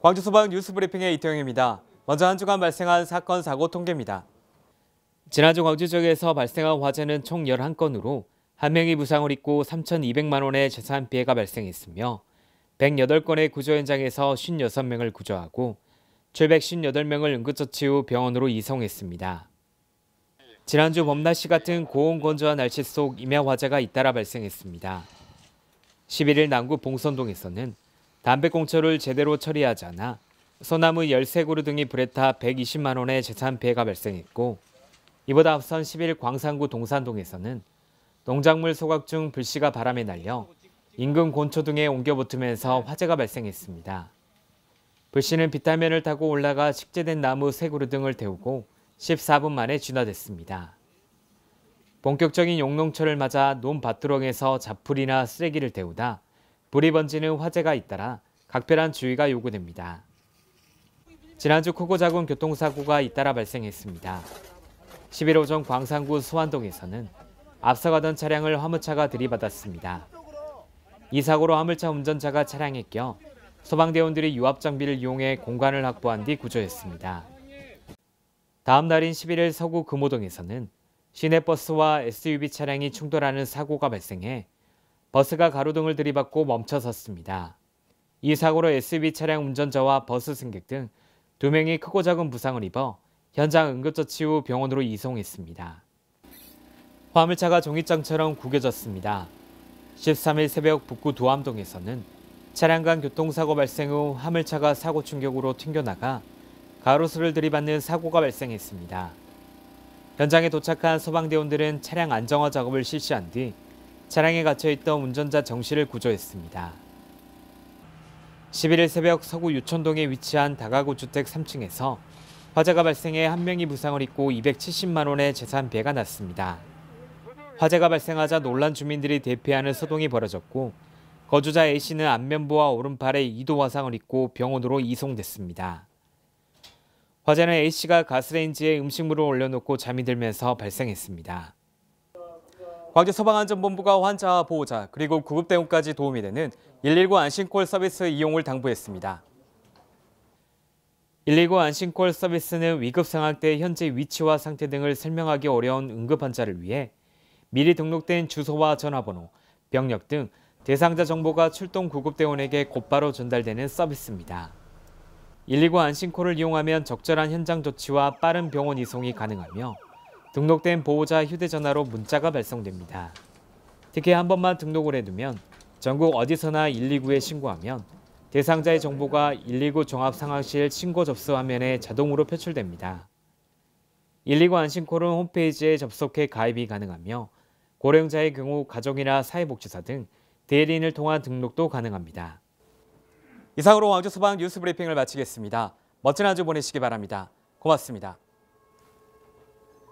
광주소방 뉴스브리핑의 이태영입니다. 먼저 한 주간 발생한 사건 사고 통계입니다. 지난주 광주 지역에서 발생한 화재는 총 11건으로 한 명이 부상을 입고 3,200만 원의 재산 피해가 발생했으며 108건의 구조 현장에서 56명을 구조하고 758명을 응급처치 후 병원으로 이송했습니다. 지난주 봄날씨 같은 고온건조한 날씨 속 임야 화재가 잇따라 발생했습니다. 11일 남구 봉선동에서는 담배꽁초를 제대로 처리하지 않아 소나무 13그루 등이 불에 타 120만 원의 재산 피해가 발생했고 이보다 앞선 10일 광산구 동산동에서는 농작물 소각 중 불씨가 바람에 날려 인근 곤초 등에 옮겨 붙으면서 화재가 발생했습니다. 불씨는 비타면을 타고 올라가 식재된 나무 3그루 등을 태우고 14분 만에 진화됐습니다. 본격적인 용농철을 맞아 논 밭두렁에서 잡풀이나 쓰레기를 태우다 불이 번지는 화재가 잇따라 각별한 주의가 요구됩니다. 지난주 코고자군 교통사고가 잇따라 발생했습니다. 11 오전 광산구 수완동에서는 앞서가던 차량을 화물차가 들이받았습니다. 이 사고로 화물차 운전자가 차량에 껴 소방대원들이 유압 장비를 이용해 공간을 확보한 뒤 구조했습니다. 다음 날인 11일 서구 금호동에서는 시내버스와 SUV 차량이 충돌하는 사고가 발생해 버스가 가로등을 들이받고 멈춰섰습니다. 이 사고로 SUV 차량 운전자와 버스 승객 등 2명이 크고 작은 부상을 입어 현장 응급조치 후 병원으로 이송했습니다. 화물차가 종이장처럼 구겨졌습니다. 13일 새벽 북구 도암동에서는 차량 간 교통사고 발생 후 화물차가 사고 충격으로 튕겨나가 가로수를 들이받는 사고가 발생했습니다. 현장에 도착한 소방대원들은 차량 안정화 작업을 실시한 뒤 차량에 갇혀있던 운전자 정씨를 구조했습니다. 11일 새벽 서구 유천동에 위치한 다가구 주택 3층에서 화재가 발생해 한 명이 부상을 입고 270만 원의 재산 배가 났습니다. 화재가 발생하자 놀란 주민들이 대피하는 소동이 벌어졌고 거주자 A씨는 안면부와 오른팔에 2도 화상을 입고 병원으로 이송됐습니다. 화재는 A씨가 가스레인지에 음식물을 올려놓고 잠이 들면서 발생했습니다. 광주소방안전본부가 환자 보호자 그리고 구급대응까지 도움이 되는 119 안심콜 서비스 이용을 당부했습니다. 119 안심콜 서비스는 위급 상황 때 현재 위치와 상태 등을 설명하기 어려운 응급 환자를 위해 미리 등록된 주소와 전화번호, 병력 등 대상자 정보가 출동 구급대원에게 곧바로 전달되는 서비스입니다. 119 안심콜을 이용하면 적절한 현장 조치와 빠른 병원 이송이 가능하며 등록된 보호자 휴대전화로 문자가 발송됩니다. 특히 한 번만 등록을 해두면 전국 어디서나 119에 신고하면 대상자의 정보가 119 종합상황실 신고 접수 화면에 자동으로 표출됩니다. 119 안심콜은 홈페이지에 접속해 가입이 가능하며 고령자의 경우 가정이나 사회복지사 등 대리인을 통한 등록도 가능합니다. 이상으로 왕주 소방 뉴스 브리핑을 마치겠습니다. 멋진 한주 보내시기 바랍니다. 고맙습니다.